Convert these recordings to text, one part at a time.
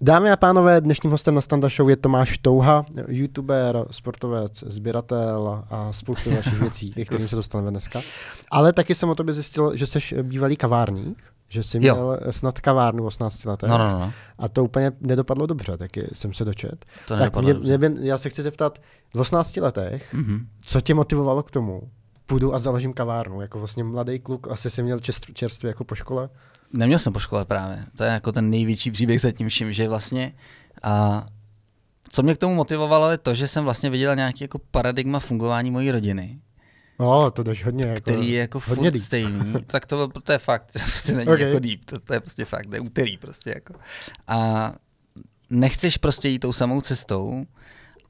Dámy a pánové, dnešním hostem na Standa Show je Tomáš Touha, youtuber, sportovec, sběratel a spoustu dalších věcí, ke kterým se dostaneme dneska. Ale taky jsem o tobě zjistil, že jsi bývalý kavárník, že jsi měl jo. snad kavárnu v 18 letech. No, no, no. A to úplně nedopadlo dobře, taky jsem se dočet. To tak mě, dobře. mě, já se chci zeptat, v 18 letech, mm-hmm. co tě motivovalo k tomu, půjdu a založím kavárnu, jako vlastně mladý kluk, asi jsi měl čerstvě jako po škole? neměl jsem po škole právě. To je jako ten největší příběh za tím vším, že vlastně a co mě k tomu motivovalo je to, že jsem vlastně viděl nějaký jako paradigma fungování mojí rodiny. No, to jdeš hodně. Jako, který je jako hodně furt deep. stejný, tak to, to je fakt, to prostě není okay. jako deep, to, to, je prostě fakt, to je úterý prostě jako. A nechceš prostě jít tou samou cestou,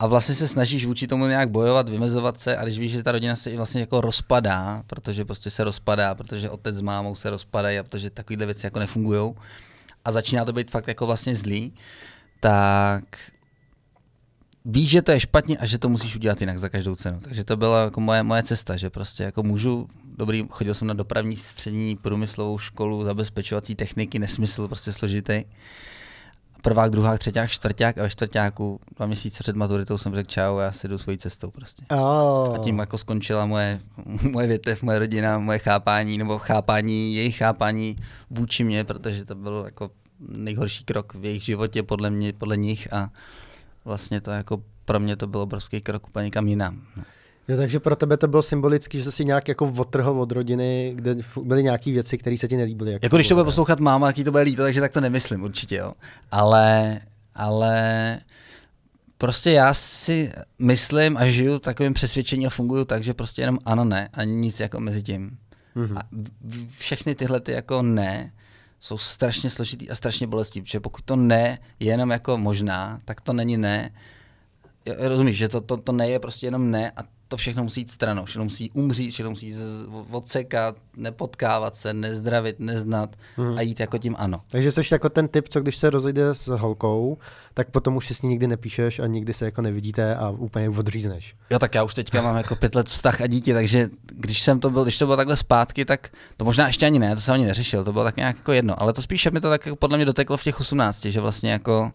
a vlastně se snažíš vůči tomu nějak bojovat, vymezovat se a když víš, že ta rodina se i vlastně jako rozpadá, protože prostě se rozpadá, protože otec s mámou se rozpadají a protože takovéhle věci jako nefungují a začíná to být fakt jako vlastně zlý, tak víš, že to je špatně a že to musíš udělat jinak za každou cenu. Takže to byla jako moje, moje cesta, že prostě jako můžu, dobrý, chodil jsem na dopravní střední průmyslovou školu, zabezpečovací techniky, nesmysl, prostě složitý prvák, druhá, třetí, čtvrták a ve čtvrtáku dva měsíce před maturitou jsem řekl čau, já si jdu svojí cestou prostě. Oh. A tím jako skončila moje, moje větev, moje rodina, moje chápání, nebo chápání, jejich chápání vůči mě, protože to byl jako nejhorší krok v jejich životě podle mě, podle nich a vlastně to jako pro mě to byl obrovský krok úplně kam jinam. Jo, takže pro tebe to bylo symbolický, že jsi nějak jako otrhl od rodiny, kde byly nějaké věci, které se ti nelíbily. Jako, jako když to bude poslouchat máma, jaký to bude líto, takže tak to nemyslím určitě, jo. Ale, ale prostě já si myslím a žiju takovým přesvědčením a funguju tak, že prostě jenom ano, ne a nic jako mezi tím. Mm-hmm. A všechny tyhle ty jako ne jsou strašně složitý a strašně bolestí, protože pokud to ne je jenom jako možná, tak to není ne. Rozumíš, že to, to, to ne je prostě jenom ne a to všechno musí jít stranou, všechno musí umřít, všechno musí odsekat, nepotkávat se, nezdravit, neznat hmm. a jít jako tím ano. Takže jsi jako ten typ, co když se rozejde s holkou, tak potom už si s ní nikdy nepíšeš a nikdy se jako nevidíte a úplně odřízneš. Jo, tak já už teďka mám jako pět let vztah a dítě, takže když jsem to byl, když to bylo takhle zpátky, tak to možná ještě ani ne, to jsem ani neřešil, to bylo tak nějak jako jedno, ale to spíše mi to tak jako podle mě doteklo v těch 18, že vlastně jako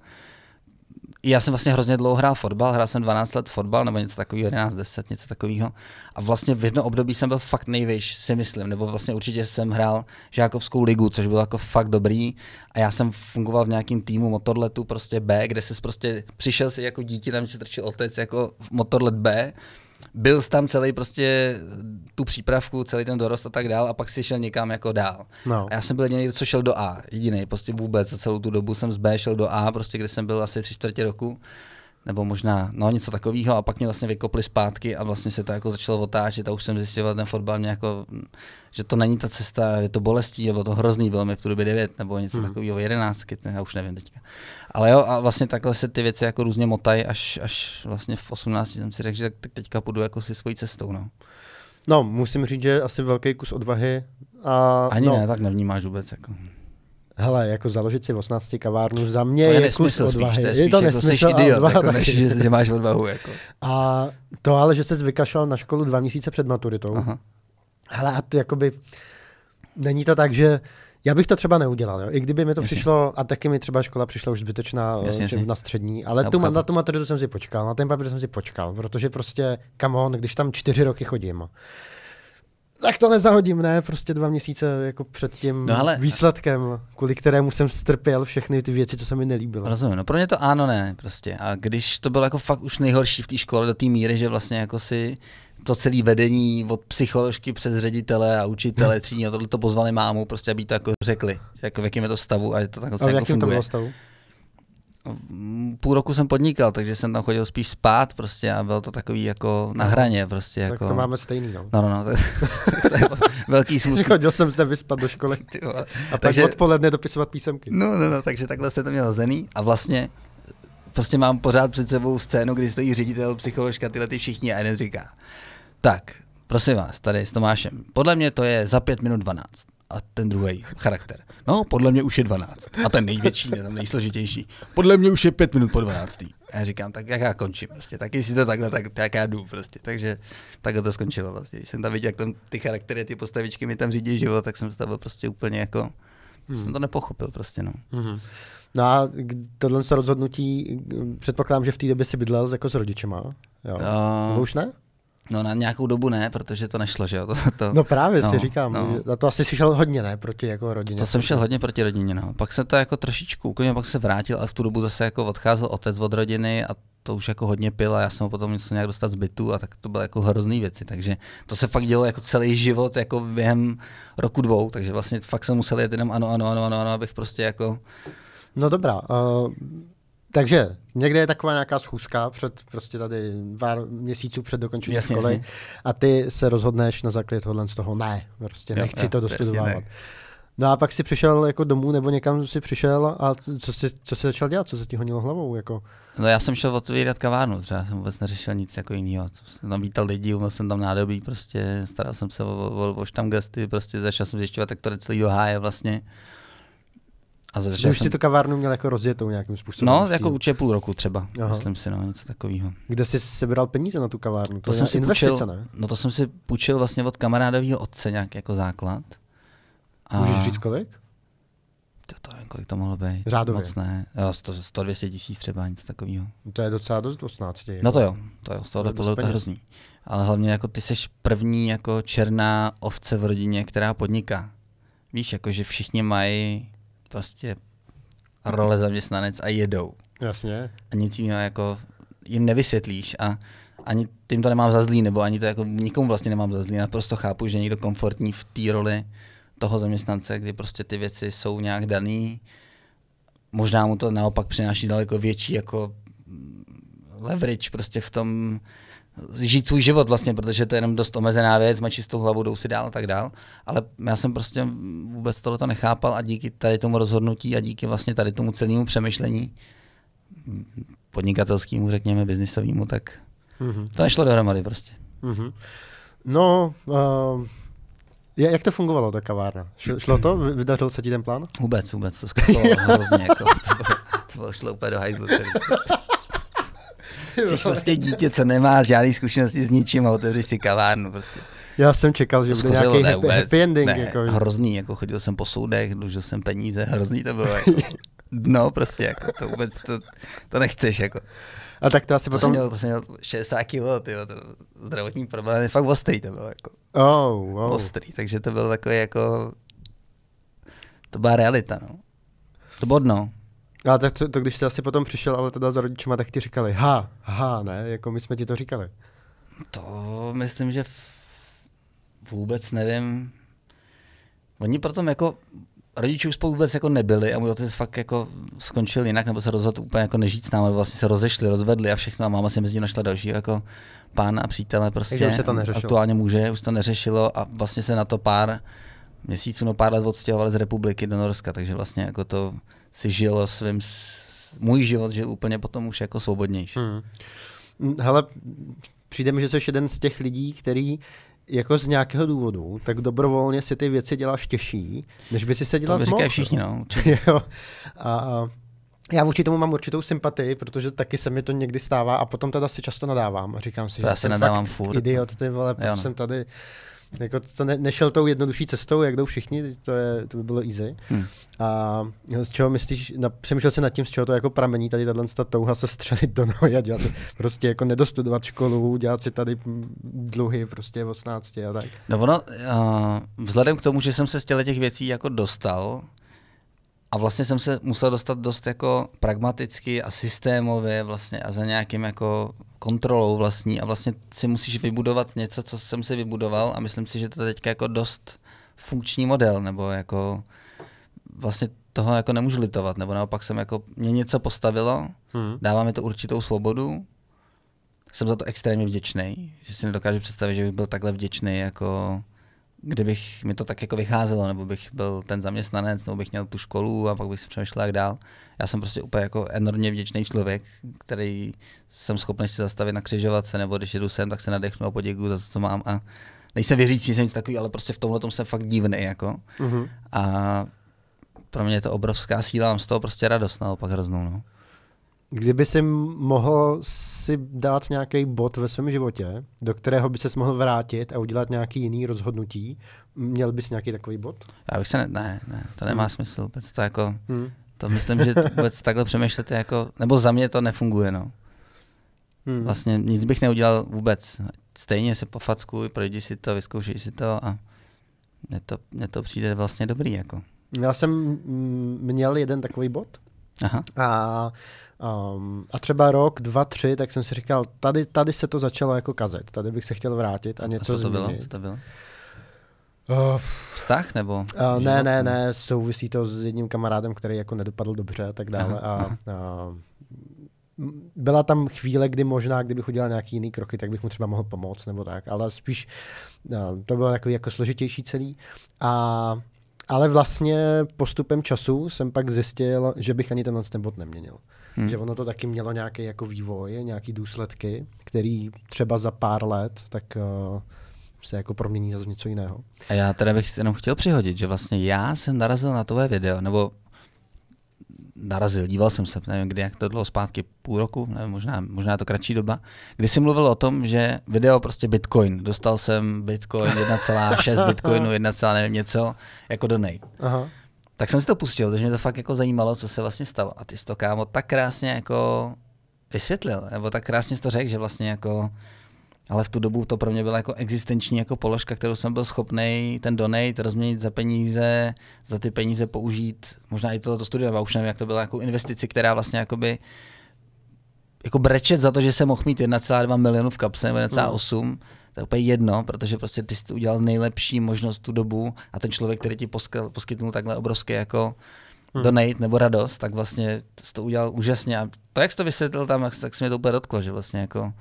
já jsem vlastně hrozně dlouho hrál fotbal, hrál jsem 12 let fotbal nebo něco takového, 11, 10, něco takového. A vlastně v jedno období jsem byl fakt nejvyš, si myslím, nebo vlastně určitě jsem hrál žákovskou ligu, což bylo jako fakt dobrý. A já jsem fungoval v nějakém týmu motorletu prostě B, kde se prostě přišel si jako dítě, tam se trčil otec jako motorlet B byl jsi tam celý prostě tu přípravku, celý ten dorost a tak dál a pak si šel někam jako dál. No. A já jsem byl jediný, co šel do A, jediný, prostě vůbec za celou tu dobu jsem z B šel do A, prostě kde jsem byl asi tři čtvrtě roku nebo možná no, něco takového a pak mě vlastně vykopli zpátky a vlastně se to jako začalo otáčet a už jsem zjistil, ten fotbal mě jako, že to není ta cesta, je to bolestí, nebo to hrozný, bylo mi v tu době 9 nebo něco hmm. takového, 11, já už nevím teďka. Ale jo, a vlastně takhle se ty věci jako různě motají, až, až vlastně v 18 jsem si řekl, že tak teďka půjdu jako si svojí cestou. No. no, musím říct, že asi velký kus odvahy. A, Ani no, ne, tak nevnímáš vůbec. Jako hele, jako založit si v 18 kavárnu za mě to je, je nesmysl, kus odvahy. Spíš, to je, spíš, je to nesmysl jako idiot, odvahy, jako, než, že, že, máš odvahu. Jako. A to ale, že se vykašlal na školu dva měsíce před maturitou. Aha. Hele, a to jakoby, není to tak, že já bych to třeba neudělal, jo? i kdyby mi to jasně. přišlo, a taky mi třeba škola přišla už zbytečná jasně, jasně. na střední, ale tu, na tu maturitu jsem si počkal, na ten papír jsem si počkal, protože prostě, come on, když tam čtyři roky chodím, tak to nezahodím, ne, prostě dva měsíce jako před tím no ale, výsledkem, kvůli kterému jsem strpěl všechny ty věci, co se mi nelíbilo. Rozumím, no pro mě to ano, ne, prostě. A když to bylo jako fakt už nejhorší v té škole do té míry, že vlastně jako si to celé vedení od psycholožky přes ředitele a učitele a tohle to pozvali mámu, prostě aby to jako řekli, jako v jakém je to stavu a je to takhle a v jako jakém jako funguje. To bylo stavu? No, půl roku jsem podnikal, takže jsem tam chodil spíš spát prostě a bylo to takový jako na no. hraně prostě. Tak jako... to máme stejný, no. No, no, no to, je, to je jako velký smutný. chodil jsem se vyspat do školy a pak takže... odpoledne dopisovat písemky. No, no, no, takže takhle se to měl zený a vlastně prostě mám pořád před sebou scénu, kdy stojí ředitel, psycholožka, tyhle ty všichni a jeden říká, tak, prosím vás, tady s Tomášem, podle mě to je za pět minut 12 a ten druhý charakter. No, podle mě už je 12. A ten největší, ne, ten nejsložitější. Podle mě už je 5 minut po 12. A já říkám, tak jak já končím prostě, tak jestli to takhle, tak, tak já jdu prostě. Takže takhle to skončilo vlastně. Když jsem tam viděl, jak tam ty charaktery, ty postavičky mi tam řídí život, tak jsem stavil prostě úplně jako, hmm. jsem to nepochopil prostě no. Hmm. No a tohle rozhodnutí, předpokládám, že v té době si bydlel jako s rodičema, jo? No. už ne? No na nějakou dobu ne, protože to nešlo, že jo? To, to, no právě no, si říkám, no. na to asi si šel hodně, ne, proti jako rodině. To, jsem šel hodně proti rodině, no. Pak se to jako trošičku úplně, pak se vrátil, ale v tu dobu zase jako odcházel otec od rodiny a to už jako hodně pil a já jsem ho potom něco nějak dostat z bytu a tak to bylo jako hrozný věci, takže to se fakt dělo jako celý život jako během roku dvou, takže vlastně fakt jsem musel jet jenom ano, ano, ano, ano, ano abych prostě jako... No dobrá, uh takže někde je taková nějaká schůzka před prostě tady pár měsíců před dokončením jasně, školy jasně. a ty se rozhodneš na základě tohle z toho, ne, prostě jo, nechci jo, to dostudovat. ne. No a pak si přišel jako domů nebo někam si přišel a co jsi, co jsi začal dělat, co se ti honilo hlavou? Jako? No já jsem šel otvírat kavárnu, třeba jsem vůbec neřešil nic jako jiného. Jsem tam vítal lidi, uměl jsem tam nádobí, prostě staral jsem se o, o, o štamgasty, prostě začal jsem zjišťovat, tak to celý doháje vlastně. A Ty už jsem... si tu kavárnu měl jako rozjetou nějakým způsobem. No, jako určitě půl roku třeba, Aha. myslím si, no, něco takového. Kde jsi sebral peníze na tu kavárnu? To, to jsem si investice, půjčil, ne? No to jsem si půjčil vlastně od kamarádového otce nějak jako základ. A... Můžeš říct kolik? To, to nevím, kolik to mohlo být. Řádově? Moc ne. Jo, 100, 100 200 tisíc třeba, něco takového. No to je docela dost 18. Jako. No to jako. jo, to jo, z tohohle to, to je hrozný. Ale hlavně jako ty jsi první jako černá ovce v rodině, která podniká. Víš, jako že všichni mají prostě role zaměstnanec a jedou. Jasně. A nic jiného jako jim nevysvětlíš a ani tím to nemám za zlý, nebo ani to jako nikomu vlastně nemám za zlý. Naprosto chápu, že někdo komfortní v té roli toho zaměstnance, kdy prostě ty věci jsou nějak daný. Možná mu to naopak přináší daleko větší jako leverage prostě v tom, žít svůj život vlastně, protože to je jenom dost omezená věc, mají čistou hlavu, jdou si dál a tak dál. Ale já jsem prostě vůbec tohle to nechápal a díky tady tomu rozhodnutí a díky vlastně tady tomu celému přemýšlení podnikatelskému, řekněme, biznisovému, tak mm-hmm. to nešlo dohromady prostě. Mm-hmm. No, uh... Jak to fungovalo, ta kavárna? Šlo to? Vydařil se ti ten plán? Vůbec, vůbec, to skvělo hrozně. Jako, to, bylo, to bylo šlo úplně do hajzlu. Jsi prostě dítě, co nemá žádný zkušenosti s ničím a otevřeš si kavárnu. Prostě. Já jsem čekal, že bude nějaký happy, vůbec, happy ending. Ne, jako, že? hrozný, jako chodil jsem po soudech, dlužil jsem peníze, hrozný to bylo. Jako, no, prostě, jako, to vůbec, to, to nechceš. Jako. A tak to asi to potom... Jsem měl, to jsem měl 60 kg, tyjo, to zdravotní problém, fakt ostrý to bylo. Jako. Oh, wow. Ostrý, takže to bylo takový jako... To byla realita, no. To bylo dno. A tak to, to, když jsi asi potom přišel, ale teda za rodičema, tak ti říkali, ha, ha, ne, jako my jsme ti to říkali. To myslím, že vůbec nevím. Oni potom jako rodiči už spolu vůbec jako nebyli a můj otec fakt jako skončil jinak, nebo se rozhodl úplně jako nežít s námi, vlastně se rozešli, rozvedli a všechno a máma si mezi našla další jako pán a přítele prostě. Takže už se to prostě. neřešilo. Aktuálně může, už to neřešilo a vlastně se na to pár měsíců, no pár let odstěhovali z republiky do Norska, takže vlastně jako to si žilo svým, můj život žil úplně potom už jako svobodnější. Hmm. Hele, přijde mi, že jsi jeden z těch lidí, který jako z nějakého důvodu, tak dobrovolně si ty věci děláš těžší, než by si se dělal To všichni, no. jo. A, já vůči tomu mám určitou sympatii, protože taky se mi to někdy stává a potom teda si často nadávám a říkám si, to že já se nadávám fakt furt. idiot, no. ty vole, no. jsem tady jako to ne, nešel tou jednodušší cestou, jak jdou všichni, to, je, to by bylo easy. Hmm. A z čeho myslíš, na, přemýšlel jsi nad tím, z čeho to jako pramení, tady tato touha se střelit do nohy a dělat prostě jako nedostudovat školu, dělat si tady dluhy prostě v 18 a tak. No ono, uh, vzhledem k tomu, že jsem se z těle těch věcí jako dostal, a vlastně jsem se musel dostat dost jako pragmaticky a systémově vlastně a za nějakým jako kontrolou vlastní a vlastně si musíš vybudovat něco, co jsem si vybudoval a myslím si, že to je teďka jako dost funkční model, nebo jako vlastně toho jako nemůžu litovat, nebo naopak jsem jako, mě něco postavilo, hmm. dává mi to určitou svobodu, jsem za to extrémně vděčný, že si nedokážu představit, že bych byl takhle vděčný jako kdybych mi to tak jako vycházelo, nebo bych byl ten zaměstnanec, nebo bych měl tu školu a pak bych si přemýšlel, jak dál. Já jsem prostě úplně jako enormně vděčný člověk, který jsem schopný si zastavit na křižovatce, nebo když jdu sem, tak se nadechnu a poděkuju za to, co mám. A nejsem věřící, jsem nic takový, ale prostě v tomhle tom jsem fakt divný. Jako. Mm-hmm. A pro mě je to obrovská síla, mám z toho prostě radost, naopak hroznou. No. Kdyby si mohl si dát nějaký bod ve svém životě, do kterého by se mohl vrátit a udělat nějaký jiný rozhodnutí, měl bys nějaký takový bod? Já bych se ne, ne, ne to nemá hmm. smysl. Vůbec to jako, hmm. to myslím, že vůbec takhle přemýšlet jako, nebo za mě to nefunguje, no. Hmm. Vlastně nic bych neudělal vůbec. Stejně se pofackuj, projdi si to, vyzkoušej si to a mně to, mně to přijde vlastně dobrý, jako. Já jsem mm, měl jeden takový bod, Aha. A Um, a třeba rok, dva, tři, tak jsem si říkal, tady, tady se to začalo jako kazet, tady bych se chtěl vrátit a něco a co to bylo? Co to bylo? Uh, Vztah nebo? Uh, ne, ne, ne, souvisí to s jedním kamarádem, který jako nedopadl dobře a tak dále. Aha. A, a, ehm, byla tam chvíle, kdy možná, kdybych udělal nějaký jiný kroky, tak bych mu třeba mohl pomoct nebo tak, ale spíš uh, to bylo takový jako složitější celý. A ale vlastně postupem času jsem pak zjistil, že bych ani tenhle ten bod neměnil. Hmm. Že ono to taky mělo nějaký jako vývoj, nějaký důsledky, který třeba za pár let tak uh, se jako promění za něco jiného. A já teda bych jenom chtěl přihodit, že vlastně já jsem narazil na tvoje video, nebo narazil, díval jsem se, nevím kdy, jak to dlouho zpátky, půl roku, nevím, možná, možná to kratší doba, kdy jsi mluvil o tom, že video prostě Bitcoin, dostal jsem Bitcoin 1,6 Bitcoinu, 1, nevím něco, jako donate. Aha. Tak jsem si to pustil, protože mě to fakt jako zajímalo, co se vlastně stalo. A ty jsi to kámo tak krásně jako vysvětlil, nebo tak krásně jsi to řekl, že vlastně jako ale v tu dobu to pro mě byla jako existenční jako položka, kterou jsem byl schopný ten donate rozměnit za peníze, za ty peníze použít, možná i toto studium, já už nevím, jak to byla jako investici, která vlastně jakoby jako brečet za to, že jsem mohl mít 1,2 milionu v kapse nebo 1,8, hmm. to je úplně jedno, protože prostě ty jsi udělal nejlepší možnost tu dobu a ten člověk, který ti poskyl, poskytnul takhle obrovské jako hmm. donate nebo radost, tak vlastně to udělal úžasně. A to, jak jsi to vysvětlil tam, tak se mě to úplně dotklo, že vlastně jako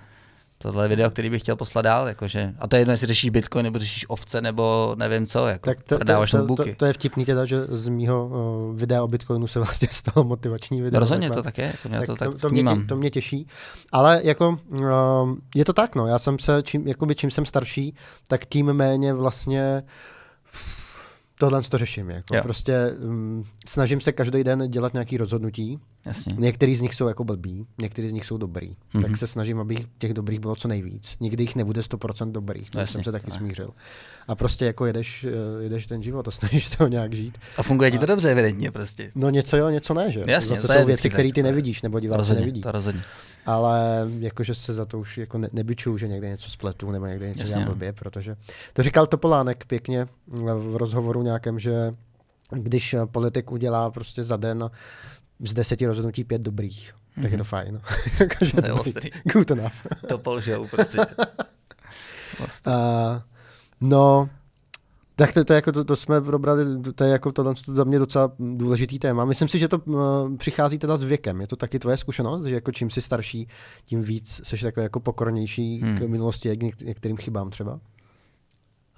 tohle je video, který bych chtěl poslat dál, jakože, a to je jedno, jestli řešíš bitcoin, nebo řešíš ovce, nebo nevím co, jako tak to, to, to, to, to, je vtipný teda, že z mýho uh, videa o bitcoinu se vlastně stalo motivační video. No rozhodně to tak je, jako mě tak to, tak to, to, mě, to mě těší, ale jako uh, je to tak, no, já jsem se, čím, jakoby čím jsem starší, tak tím méně vlastně uh, tohle to řeším. Jako. Jo. Prostě um, snažím se každý den dělat nějaké rozhodnutí. Jasně. Některý z nich jsou jako blbý, některý z nich jsou dobrý. Mm-hmm. Tak mhm. se snažím, aby těch dobrých bylo co nejvíc. Nikdy jich nebude 100% dobrých, to jsem se taky ne. smířil. A prostě jako jedeš, eh, jedeš ten život a snažíš se ho nějak žít. A funguje a... ti to dobře, evidentně prostě. No něco jo, něco ne, že? Jasně, Zase to jsou věci, které ty nevidíš, nebo diváci nevidí. To rozhodně ale jakože se za to už jako ne, nebyčuju, že někde něco spletu nebo někde něco Jasně. dělám no. blbě, protože to říkal Topolánek pěkně v rozhovoru nějakém, že když politik udělá prostě za den z deseti rozhodnutí pět dobrých, mm-hmm. tak je to mhm. fajn. No. Jakože to je ostrý. Good enough. Topol polžou prostě. uh, no, tak to, to, jako to, to jsme probrali, to je jako tohle to za mě docela důležitý téma. Myslím si, že to eh, přichází teda s věkem. Je to taky tvoje zkušenost, že jako čím jsi starší, tím víc jsi takový jako pokornější hmm. k minulosti, k některým chybám třeba?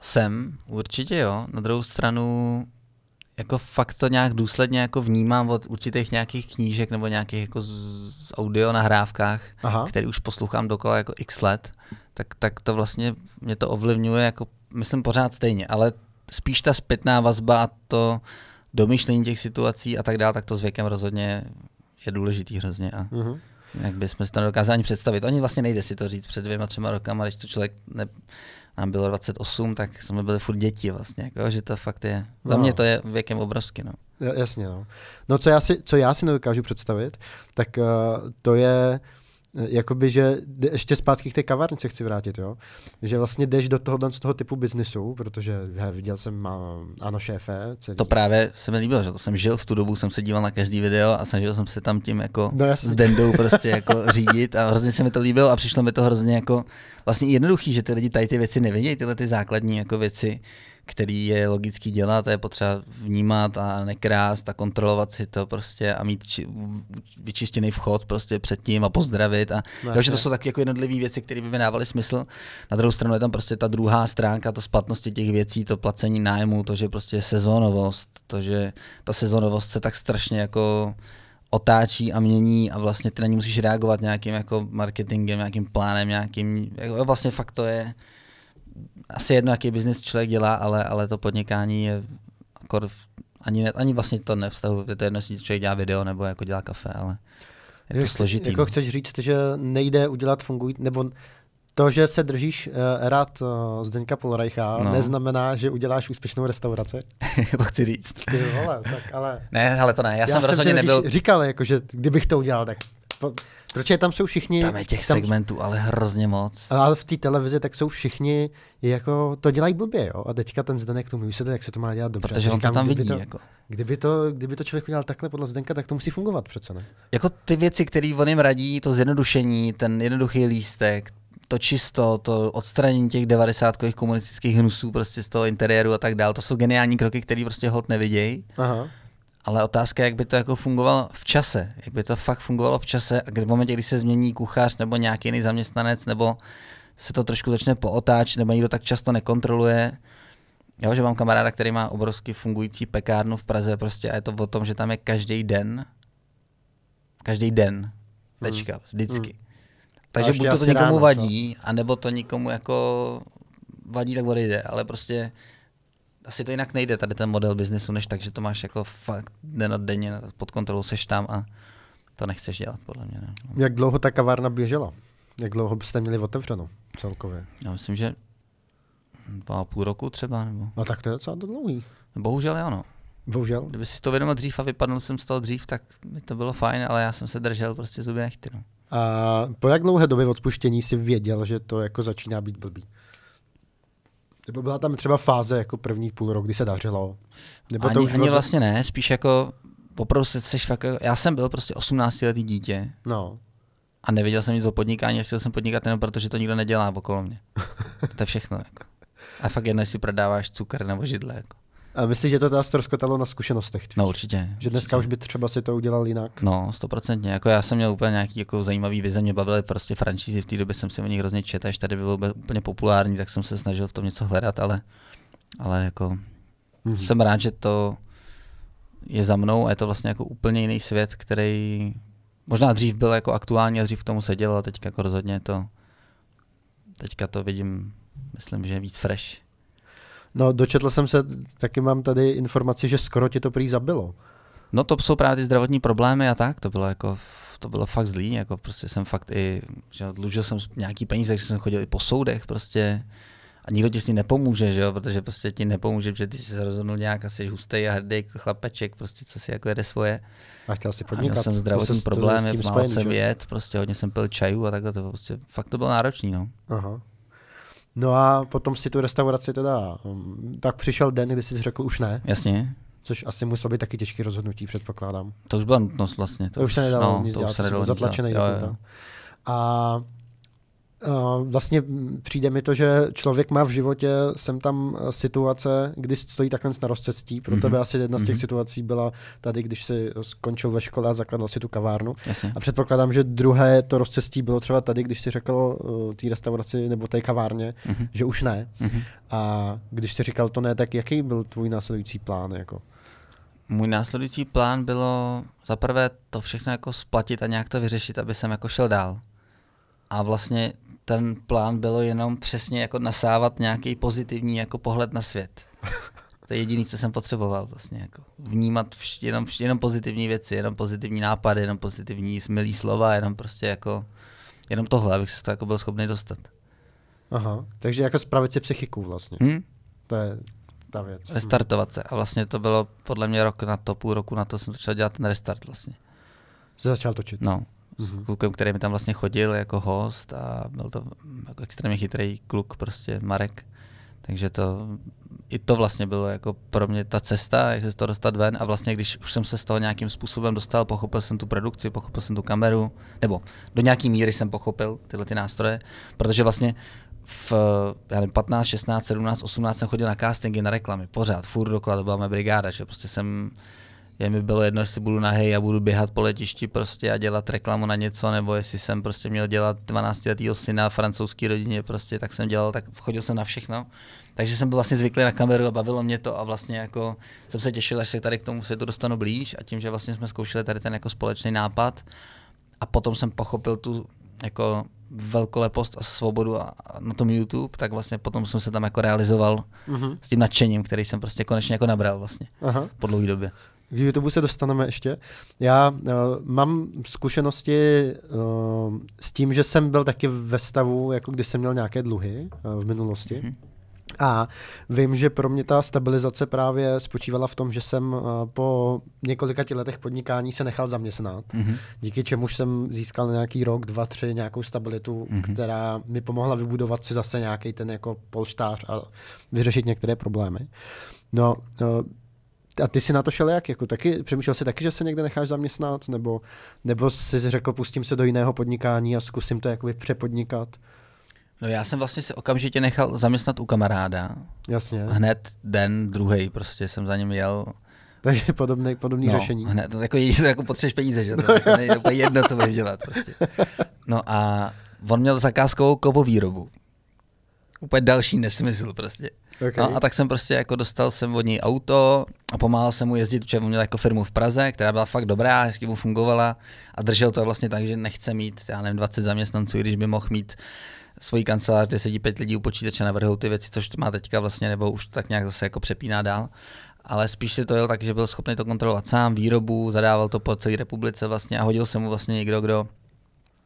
Jsem, určitě jo. Na druhou stranu jako fakt to nějak důsledně jako vnímám od určitých nějakých knížek nebo nějakých jako z audio nahrávkách, Aha. který už poslouchám dokola jako x let, tak, tak to vlastně mě to ovlivňuje jako myslím pořád stejně, ale spíš ta zpětná vazba a to domyšlení těch situací a tak dále, tak to s věkem rozhodně je důležitý hrozně. A mm-hmm. Jak bychom si to nedokázali ani představit. Oni vlastně nejde si to říct před dvěma, třema rokama, když to člověk ne, nám bylo 28, tak jsme byli furt děti vlastně, jako, že to fakt je, za no. mě to je věkem obrovsky. No. Jasně, no. No co já si, co já si nedokážu představit, tak uh, to je Eh, jakoby, že ještě zpátky k té kavárně se chci vrátit, jo? že vlastně jdeš do tohohle z toho typu biznisu, protože he, viděl jsem ano šéfe. Celý. To právě se mi líbilo, že to jsem žil v tu dobu, jsem se díval na každý video a snažil jsem se tam tím jako no, s Dendou prostě jako řídit a hrozně se mi to líbilo a přišlo mi to hrozně jako vlastně jednoduchý, že ty lidi tady ty věci nevědějí, tyhle ty základní jako věci který je logický dělat a je potřeba vnímat a nekrást a kontrolovat si to prostě a mít či, vyčištěný vchod prostě předtím a pozdravit. A, vlastně. to jsou tak jako jednotlivé věci, které by mi dávaly smysl. Na druhou stranu je tam prostě ta druhá stránka, to splatnosti těch věcí, to placení nájmu, to, že prostě sezónovost, to, že ta sezónovost se tak strašně jako otáčí a mění a vlastně ty na ní musíš reagovat nějakým jako marketingem, nějakým plánem, nějakým, jako vlastně fakt to je, asi jedno, jaký biznis člověk dělá, ale, ale to podnikání je v, ani, ne, ani vlastně to nevztahu, to je jedno, jestli člověk dělá video nebo jako dělá kafe, ale je to Když složitý. Jako no. chceš říct, že nejde udělat fungují, nebo to, že se držíš uh, rád uh, Zdeňka Polreicha, no. neznamená, že uděláš úspěšnou restauraci. to chci říct. Ty vole, tak ale... Ne, ale to ne, já, já jsem rozhodně nebyl... Říkal, jako, že kdybych to udělal, tak je tam jsou všichni... Tam je těch tam, segmentů ale hrozně moc. Ale v té televizi tak jsou všichni, jako to dělají blbě, jo. A teďka ten Zdenek tomu vysvětlí, jak se to má dělat dobře. Protože on to tam vidí, to, jako. Kdyby to, kdyby to člověk udělal takhle podle Zdenka, tak to musí fungovat přece, ne? Jako ty věci, které on jim radí, to zjednodušení, ten jednoduchý lístek, to čisto, to odstranění těch 90 komunistických hnusů prostě z toho interiéru a tak dál, to jsou geniální kroky, které prostě hod nevidějí. Aha ale otázka je, jak by to jako fungovalo v čase, jak by to fakt fungovalo v čase a v momentě, kdy se změní kuchař nebo nějaký jiný zaměstnanec, nebo se to trošku začne pootáč, nebo někdo tak často nekontroluje. Já že mám kamaráda, který má obrovský fungující pekárnu v Praze prostě a je to o tom, že tam je každý den, každý den, hmm. tečka, hmm. vždycky. Hmm. Takže buď to, to někomu ráno, vadí, anebo to nikomu jako vadí, tak odejde, ale prostě asi to jinak nejde, tady ten model biznesu, než tak, že to máš jako fakt den od denně pod kontrolou, seš tam a to nechceš dělat, podle mě. Ne? Jak dlouho ta kavárna běžela? Jak dlouho byste měli otevřeno celkově? Já myslím, že dva a půl roku třeba. Nebo... No tak to je docela dlouhý. Bohužel ano. Bohužel. Kdyby si to vědomil dřív a vypadnul jsem z toho dřív, tak by to bylo fajn, ale já jsem se držel prostě zuby nechty. No. A po jak dlouhé době odpuštění si věděl, že to jako začíná být blbý? Nebo byla tam třeba fáze jako první půl rok, kdy se dařilo? Nebo ani, to už ani bylo... vlastně ne, spíš jako opravdu se, seš fakt, jako- já jsem byl prostě 18 letý dítě. No. A nevěděl jsem nic o podnikání a chtěl jsem podnikat jenom protože to nikdo nedělá okolo mě. to je všechno. Jako. A fakt jedno, jestli prodáváš cukr nebo židle. Jako. A myslíš, že to teda ztroskotalo na zkušenostech? Tvíš? No určitě. Že určitě. dneska už by třeba si to udělal jinak? No, stoprocentně. Jako já jsem měl úplně nějaký jako zajímavý vize, mě bavily prostě franšízy, v té době jsem si o nich hrozně četl, až tady bylo úplně populární, tak jsem se snažil v tom něco hledat, ale, ale jako mm-hmm. jsem rád, že to je za mnou a je to vlastně jako úplně jiný svět, který možná dřív byl jako aktuální a dřív k tomu seděl a teďka jako rozhodně to, teďka to vidím, myslím, že je víc fresh. No, dočetl jsem se, taky mám tady informaci, že skoro ti to prý zabilo. No to jsou právě ty zdravotní problémy a tak, to bylo jako to bylo fakt zlý, jako prostě jsem fakt i, že dlužil jsem nějaký peníze, takže jsem chodil i po soudech prostě a nikdo ti s ní nepomůže, že jo, protože prostě ti nepomůže, protože ty jsi se rozhodnul nějak asi hustý a hrdý jako chlapeček, prostě co si jako jede svoje. A chtěl si podnikat. A měl jsem zdravotní se, problémy, málo jsem jet, prostě hodně jsem pil čajů a takhle, to prostě, fakt to bylo náročný, no. Aha. No a potom si tu restauraci teda, mm, tak přišel den, kdy jsi řekl už ne. Jasně. Což asi muselo být taky těžké rozhodnutí, předpokládám. To už byla nutnost vlastně. To, to už se nedalo no, nic to dělat, už se nedalo dělat. zatlačený. Jo, jo. No. A vlastně přijde mi to, že člověk má v životě sem tam eh, situace, kdy stojí takhle na rozcestí. Pro mm-hmm. tebe mhm. asi jedna mm-hmm. z těch mhm. situací byla tady, když si skončil ve škole a zakladal si tu kavárnu. Jasně. A předpokládám, že druhé to rozcestí bylo třeba tady, když si řekl uh, té restauraci nebo té kavárně, mm-hmm. že už ne. Mm-hmm. A když si říkal to ne, tak jaký byl tvůj následující plán? Jako? Můj následující plán bylo zaprvé to všechno jako splatit a nějak to vyřešit, aby jsem jako šel dál. A vlastně ten plán bylo jenom přesně jako nasávat nějaký pozitivní jako pohled na svět. To je jediné, co jsem potřeboval vlastně. Jako vnímat vš- jenom, vš- jenom pozitivní věci, jenom pozitivní nápady, jenom pozitivní smilý slova, jenom prostě jako, jenom tohle, abych se to jako byl schopný dostat. Aha, takže jako spravit si psychiku vlastně. Hmm? To je ta věc. Hm. Restartovat se. A vlastně to bylo podle mě rok na to, půl roku na to jsem začal dělat ten restart vlastně. Jsi začal točit? No mm-hmm. klukem, který mi tam vlastně chodil jako host a byl to jako extrémně chytrý kluk, prostě Marek. Takže to, i to vlastně bylo jako pro mě ta cesta, jak se z toho dostat ven a vlastně když už jsem se z toho nějakým způsobem dostal, pochopil jsem tu produkci, pochopil jsem tu kameru, nebo do nějaký míry jsem pochopil tyhle ty nástroje, protože vlastně v já nevím, 15, 16, 17, 18 jsem chodil na castingy, na reklamy, pořád, furt dokola, to byla moje brigáda, že prostě jsem je mi bylo jedno, jestli budu nahej a budu běhat po letišti prostě a dělat reklamu na něco, nebo jestli jsem prostě měl dělat 12 letýho syna francouzské rodině, prostě tak jsem dělal, tak chodil jsem na všechno. Takže jsem byl vlastně zvyklý na kameru a bavilo mě to a vlastně jako jsem se těšil, až se tady k tomu světu dostanu blíž a tím, že vlastně jsme zkoušeli tady ten jako společný nápad a potom jsem pochopil tu jako velkolepost a svobodu a, na tom YouTube, tak vlastně potom jsem se tam jako realizoval uh-huh. s tím nadšením, který jsem prostě konečně jako nabral vlastně uh-huh. po dlouhé době. K YouTube se dostaneme ještě. Já uh, mám zkušenosti uh, s tím, že jsem byl taky ve stavu, jako když jsem měl nějaké dluhy uh, v minulosti. Mm-hmm. A vím, že pro mě ta stabilizace právě spočívala v tom, že jsem po několika letech podnikání se nechal zaměstnat, mm-hmm. díky čemuž jsem získal nějaký rok, dva, tři nějakou stabilitu, mm-hmm. která mi pomohla vybudovat si zase nějaký ten jako polštář a vyřešit některé problémy. No, a ty si na to šel jak? Jako taky, přemýšlel jsi taky, že se někde necháš zaměstnat? Nebo, nebo jsi řekl, pustím se do jiného podnikání a zkusím to jakoby přepodnikat? No já jsem vlastně se okamžitě nechal zaměstnat u kamaráda. Jasně. Hned den, druhý prostě jsem za ním jel. Takže podobné, podobné no, řešení. Hned, jako, jako potřebuješ peníze, že? No, to, jako, to je jedno, co budeš dělat prostě. No a on měl zakázkovou kovovýrobu. Úplně další nesmysl prostě. Okay. No, a tak jsem prostě jako dostal jsem od ní auto a pomáhal jsem mu jezdit, protože on měl jako firmu v Praze, která byla fakt dobrá, hezky mu fungovala a držel to vlastně tak, že nechce mít, já nevím, 20 zaměstnanců, když by mohl mít svoji kancelář, kde sedí pět lidí u počítače, navrhou ty věci, což má teďka vlastně, nebo už tak nějak zase jako přepíná dál. Ale spíš si to jel tak, že byl schopný to kontrolovat sám, výrobu, zadával to po celé republice vlastně a hodil se mu vlastně někdo, kdo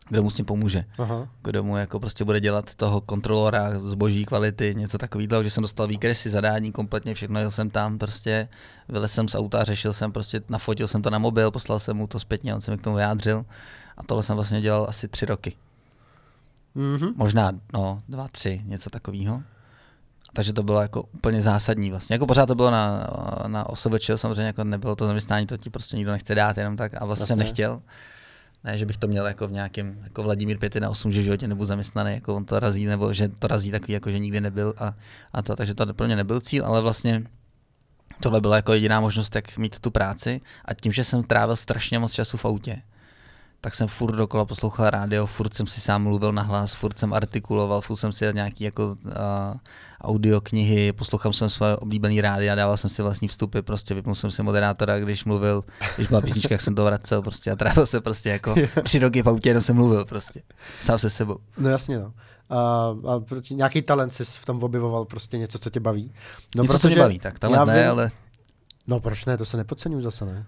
kdo mu s tím pomůže. Aha. Kdo mu jako prostě bude dělat toho kontrolora zboží kvality, něco takového, že jsem dostal výkresy, zadání kompletně, všechno jel jsem tam, prostě vylez jsem z auta, řešil jsem, prostě nafotil jsem to na mobil, poslal jsem mu to zpětně, on se mi k tomu vyjádřil a tohle jsem vlastně dělal asi tři roky. Mm-hmm. Možná, no, dva, tři, něco takového. Takže to bylo jako úplně zásadní vlastně. Jako pořád to bylo na, na OSVČ, samozřejmě jako nebylo to zaměstnání, to ti prostě nikdo nechce dát jenom tak a vlastně vlastně. nechtěl ne, že bych to měl jako v nějakém, jako Vladimír 5 na 8, že v životě nebudu zaměstnaný, jako on to razí, nebo že to razí takový, jako že nikdy nebyl a, a to, takže to pro mě nebyl cíl, ale vlastně tohle byla jako jediná možnost, jak mít tu práci a tím, že jsem trávil strašně moc času v autě, tak jsem furt dokola poslouchal rádio, furt jsem si sám mluvil na hlas, furt jsem artikuloval, furt jsem si nějaký jako uh, audio knihy, poslouchal jsem své oblíbené a dával jsem si vlastní vstupy, prostě vypnul jsem si moderátora, když mluvil, když byla písnička, jak jsem to vracel prostě a trávil se prostě jako tři roky v autě, jenom jsem mluvil prostě, sám se sebou. No jasně no. A, a proč, nějaký talent jsi v tom objevoval, prostě něco, co tě baví? No, něco, protože co tě baví, tak talent ne, vím, ale... No proč ne, to se nepodceňuji zase, ne?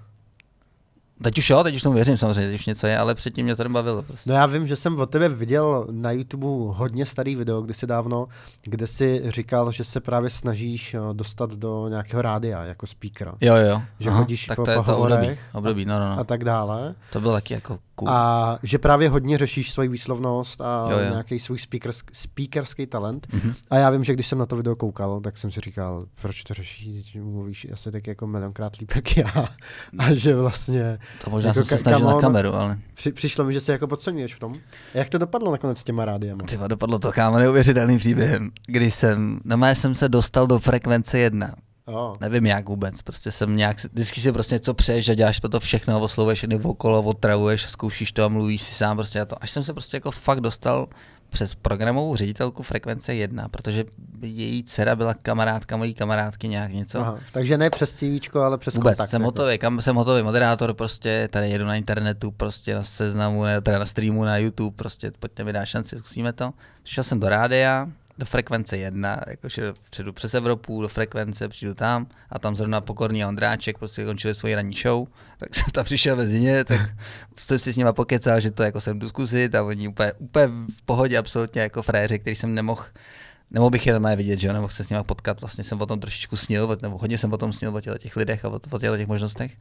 Teď už jo, teď už tomu věřím samozřejmě, teď už něco je, ale předtím mě to nebavilo. Prostě. No já vím, že jsem od tebe viděl na YouTube hodně starý video, kdysi dávno, kde si říkal, že se právě snažíš eh, dostat do nějakého rádia jako speakera. Jo, jo. Že Aha, chodíš tak po to je to období, období no, no, no. a tak dále. To bylo taky jako cool. A že právě hodně řešíš svoji výslovnost a jo, jo. nějaký svůj speakersk, speakerský talent. Mm-hmm. A já vím, že když jsem na to video koukal, tak jsem si říkal, proč to řešíš, mluvíš asi tak jako milionkrát líp jak já. A že vlastně to možná jako jsem se snažil na kameru, ale... Při, přišlo mi, že se jako podceňuješ v tom. jak to dopadlo nakonec s těma rádiem? Ty, dopadlo to kámo neuvěřitelným příběhem, když jsem, no jsem se dostal do frekvence jedna. Oh. Nevím jak vůbec, prostě jsem nějak, vždycky si prostě něco přeješ a děláš pro to všechno, oslovuješ jedny okolo, otravuješ, zkoušíš to a mluvíš si sám prostě a to. Až jsem se prostě jako fakt dostal přes programovou ředitelku frekvence 1, protože její dcera byla kamarádka mojí kamarádky nějak něco. Aha, takže ne přes CV, ale přes Vůbec, kontakt. Jsem jako. hotový, kam, jsem hotový moderátor, prostě tady jedu na internetu, prostě na seznamu, teda na streamu, na YouTube, prostě pojďte mi dát šanci, zkusíme to. Přišel jsem do rádia, do frekvence 1, jakože přijdu přes Evropu, do frekvence, přijdu tam a tam zrovna pokorný Ondráček, prostě končili svoji ranní show, tak jsem tam přišel ve zimě, tak jsem si s nima pokecal, že to jako jsem jdu zkusit a oni úplně, úplně v pohodě absolutně jako fréři, který jsem nemohl nemohl bych jenom je vidět, že jo, nemohl se s nimi potkat, vlastně jsem o tom trošičku snil, nebo hodně jsem o tom snil o těch lidech a o těch možnostech,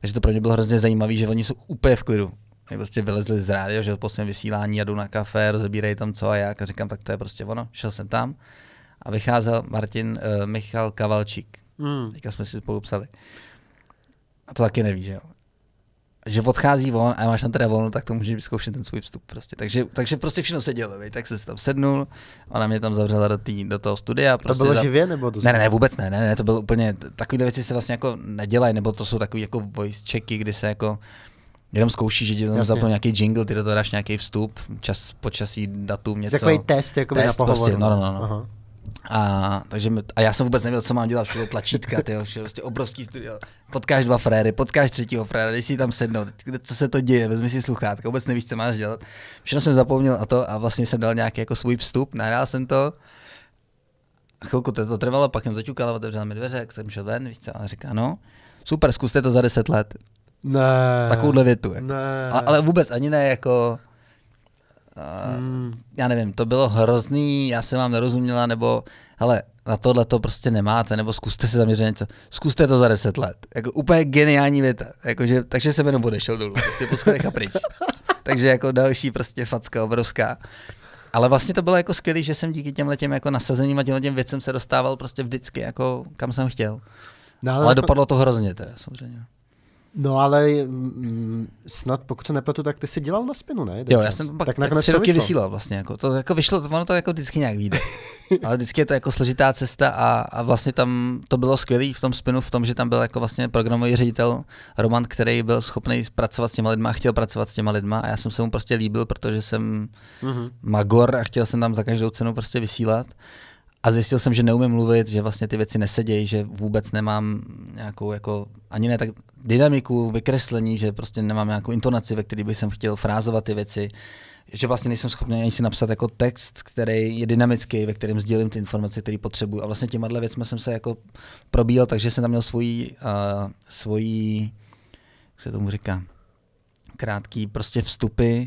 takže to pro mě bylo hrozně zajímavé, že oni jsou úplně v klidu, mi prostě vylezli z rádia, že po svém vysílání jdu na kafe, rozebírají tam co a jak a říkám, tak to je prostě ono, šel jsem tam a vycházel Martin uh, Michal Kavalčík. Hmm. Teďka jsme si spolu psali. A to taky neví, že jo. Že odchází on a máš tam teda volno, tak to může vyzkoušet ten svůj vstup prostě. Takže, takže prostě všechno se dělo, vej. tak jsem tam sednul, ona mě tam zavřela do, tý, do toho studia. Prostě to bylo za... živě nebo to Ne, ne, ne, vůbec ne, ne, ne, to bylo úplně, takové věci se vlastně jako nedělají, nebo to jsou takové jako voice checky, kdy se jako Jenom zkouší, že ti tam zapnou nějaký jingle, ty do toho dáš nějaký vstup, čas, počasí, datum, něco. Takový test, jako test, na Prostě, no, no, no, no. Aha. A, takže mi, a já jsem vůbec nevěděl, co mám dělat, všude tlačítka, tyjo, všude prostě obrovský studio. Potkáš dva fréry, potkáš třetího fréra, když si tam sednout, co se to děje, vezmi si sluchátka, vůbec nevíš, co máš dělat. Všechno jsem zapomněl a to a vlastně jsem dal nějaký jako svůj vstup, nahrál jsem to. Chvilku to, to trvalo, pak jsem zaťukal, otevřel mi dveře, jak jsem šel ven, víš co, a říká, no, super, zkuste to za deset let. Ne. Takovouhle větu. Jako. Ne. A, ale vůbec ani ne jako... Uh, hmm. Já nevím, to bylo hrozný, já jsem vám nerozuměla, nebo hele, na tohle to prostě nemáte, nebo zkuste si zaměřit něco, zkuste to za deset let. Jako úplně geniální věta, jako, že, takže jsem jenom odešel dolů, prostě poschodech a pryč. takže jako další prostě facka obrovská. Ale vlastně to bylo jako skvělé, že jsem díky těm letem jako nasazením a těm těm věcem se dostával prostě vždycky jako kam jsem chtěl. No, ale, ale jako... dopadlo to hrozně teda samozřejmě. No ale mm, snad, pokud se nepletu, tak ty jsi dělal na spinu, ne? jo, já jsem pak tak nakonec tři roky vysílal vlastně. Jako, to jako vyšlo, ono to jako vždycky nějak vyjde. ale vždycky je to jako složitá cesta a, a vlastně tam to bylo skvělé v tom spinu, v tom, že tam byl jako vlastně programový ředitel Roman, který byl schopný pracovat s těma lidma, chtěl pracovat s těma lidma a já jsem se mu prostě líbil, protože jsem mm-hmm. magor a chtěl jsem tam za každou cenu prostě vysílat a zjistil jsem, že neumím mluvit, že vlastně ty věci nesedějí, že vůbec nemám nějakou jako, ani ne tak dynamiku, vykreslení, že prostě nemám nějakou intonaci, ve které bych chtěl frázovat ty věci, že vlastně nejsem schopný ani si napsat jako text, který je dynamický, ve kterém sdílím ty informace, které potřebuju. A vlastně těmahle věcmi jsem se jako probíjel, takže jsem tam měl svoji, uh, svoji jak se tomu říká, krátký prostě vstupy,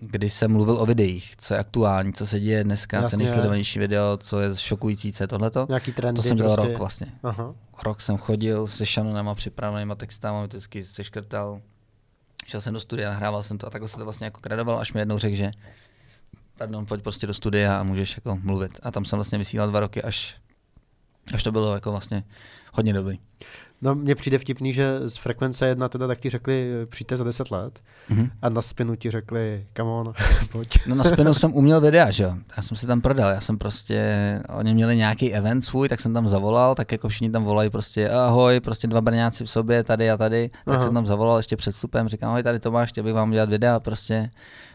kdy jsem mluvil o videích, co je aktuální, co se děje dneska, Jasně, co je nejsledovanější video, co je šokující, co je tohleto. Nějaký trendy, to jsem dělal prostě... rok vlastně. Aha. Rok jsem chodil se šanonama připravenýma textama, vždycky se škrtal. Šel jsem do studia, nahrával jsem to a takhle se to vlastně jako kredoval, až mi jednou řekl, že pardon, pojď prostě do studia a můžeš jako mluvit. A tam jsem vlastně vysílal dva roky, až, až to bylo jako vlastně hodně dobrý. No, mně přijde vtipný, že z frekvence jedna teda tak ti řekli, eh, přijďte za 10 let mm-hmm. a na spinu ti řekli, come on, pojď. No na spinu jsem uměl videa, že jo. Já jsem se tam prodal, já jsem prostě, oni měli nějaký event svůj, tak jsem tam zavolal, tak jako všichni tam volají prostě ahoj, prostě dva brňáci v sobě, tady a tady, tak Aha. jsem tam zavolal ještě před vstupem, říkám, ahoj, tady Tomáš, chtěl bych vám udělat videa, prostě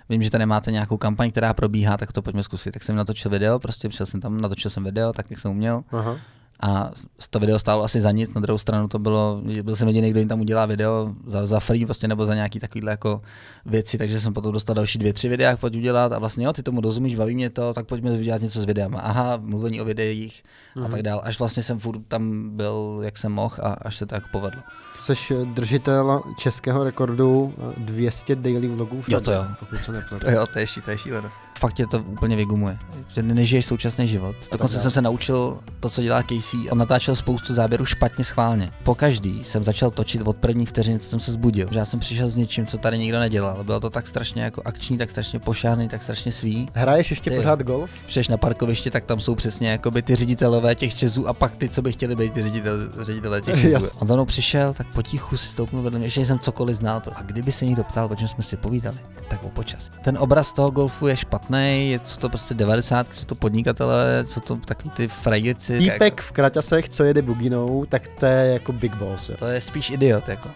vím, že tady máte nějakou kampaň, která probíhá, tak to pojďme zkusit. Tak jsem natočil video, prostě přišel jsem tam, natočil jsem video, tak jak jsem uměl. Aha a to video stálo asi za nic, na druhou stranu to bylo, byl jsem jediný, kdo jim tam udělá video za, za free prostě, nebo za nějaký takovýhle jako věci, takže jsem potom dostal další dvě, tři videa, pojď udělat a vlastně jo, ty tomu rozumíš, baví mě to, tak pojďme udělat něco s videama. Aha, mluvení o videích mm-hmm. a mhm. tak dál, až vlastně jsem furt tam byl, jak jsem mohl a až se to jako povedlo. Jsi držitel českého rekordu 200 eh, daily vlogů. V jo, to jo. Pokud se to jo, to je, ší, to je šílenost. Fakt tě to úplně vygumuje. Nežiješ současný život. Dokonce jsem se naučil to, co dělá Casey. On natáčel spoustu záběrů špatně schválně. Po každý jsem začal točit od první vteřiny, co jsem se zbudil. Že já jsem přišel s něčím, co tady nikdo nedělal. Bylo to tak strašně jako akční, tak strašně pošáhný, tak strašně svý. Hraješ ještě ty, pořád golf? Přeš na parkoviště, tak tam jsou přesně jako by ty ředitelové těch čezů a pak ty, co by chtěli být ty ředitel, ředitelé těch čezů. On za mnou přišel, tak potichu si stoupnu vedle mě, ještě jsem cokoliv znal. A kdyby se někdo ptal, o čem jsme si povídali, tak o počas. Ten obraz toho golfu je špatný, je co to prostě 90, co to podnikatele, co to takový ty frajici. Týpek v kraťasech, co jede buginou, tak to je jako big boss. Jo. To je spíš idiot jako.